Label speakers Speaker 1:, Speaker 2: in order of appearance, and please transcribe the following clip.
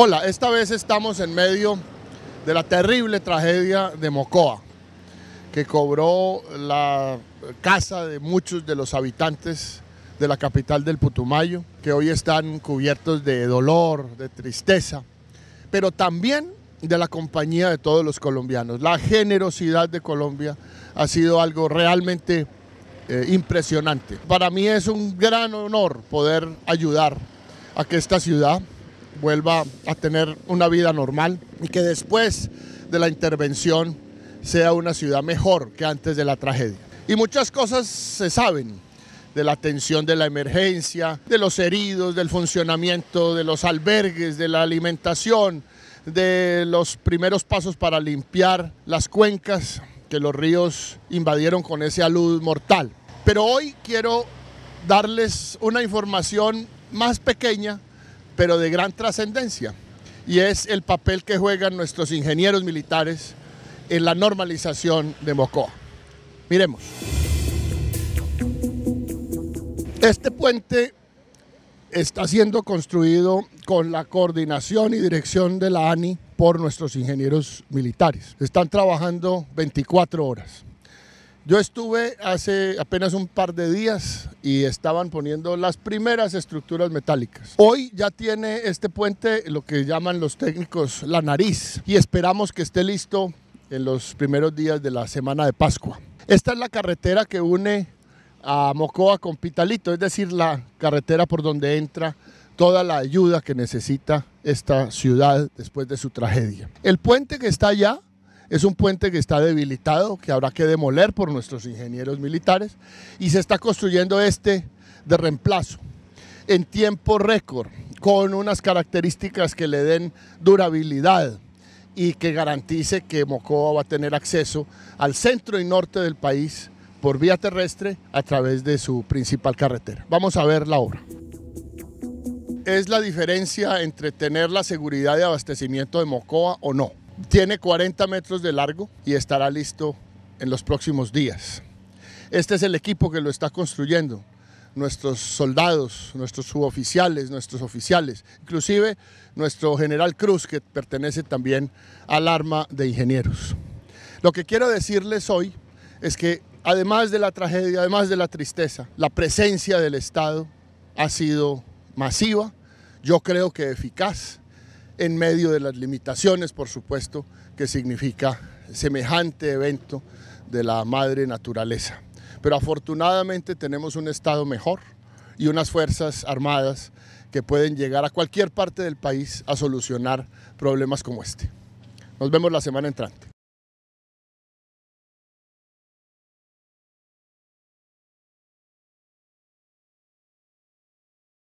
Speaker 1: Hola, esta vez estamos en medio de la terrible tragedia de Mocoa, que cobró la casa de muchos de los habitantes de la capital del Putumayo, que hoy están cubiertos de dolor, de tristeza, pero también de la compañía de todos los colombianos. La generosidad de Colombia ha sido algo realmente eh, impresionante. Para mí es un gran honor poder ayudar a que esta ciudad vuelva a tener una vida normal y que después de la intervención sea una ciudad mejor que antes de la tragedia. Y muchas cosas se saben de la atención de la emergencia, de los heridos, del funcionamiento de los albergues, de la alimentación, de los primeros pasos para limpiar las cuencas que los ríos invadieron con ese alud mortal. Pero hoy quiero darles una información más pequeña pero de gran trascendencia, y es el papel que juegan nuestros ingenieros militares en la normalización de Mocoa. Miremos. Este puente está siendo construido con la coordinación y dirección de la ANI por nuestros ingenieros militares. Están trabajando 24 horas. Yo estuve hace apenas un par de días y estaban poniendo las primeras estructuras metálicas. Hoy ya tiene este puente lo que llaman los técnicos la nariz y esperamos que esté listo en los primeros días de la semana de Pascua. Esta es la carretera que une a Mocoa con Pitalito, es decir, la carretera por donde entra toda la ayuda que necesita esta ciudad después de su tragedia. El puente que está allá es un puente que está debilitado, que habrá que demoler por nuestros ingenieros militares y se está construyendo este de reemplazo en tiempo récord, con unas características que le den durabilidad y que garantice que Mocoa va a tener acceso al centro y norte del país por vía terrestre a través de su principal carretera. Vamos a ver la obra. Es la diferencia entre tener la seguridad de abastecimiento de Mocoa o no. Tiene 40 metros de largo y estará listo en los próximos días. Este es el equipo que lo está construyendo. Nuestros soldados, nuestros suboficiales, nuestros oficiales, inclusive nuestro general Cruz, que pertenece también al arma de ingenieros. Lo que quiero decirles hoy es que además de la tragedia, además de la tristeza, la presencia del Estado ha sido masiva, yo creo que eficaz, en medio de las limitaciones, por supuesto, que significa semejante evento de la madre naturaleza. Pero afortunadamente tenemos un Estado mejor y unas fuerzas armadas que pueden llegar a cualquier parte del país a solucionar problemas como este. Nos vemos la semana entrante.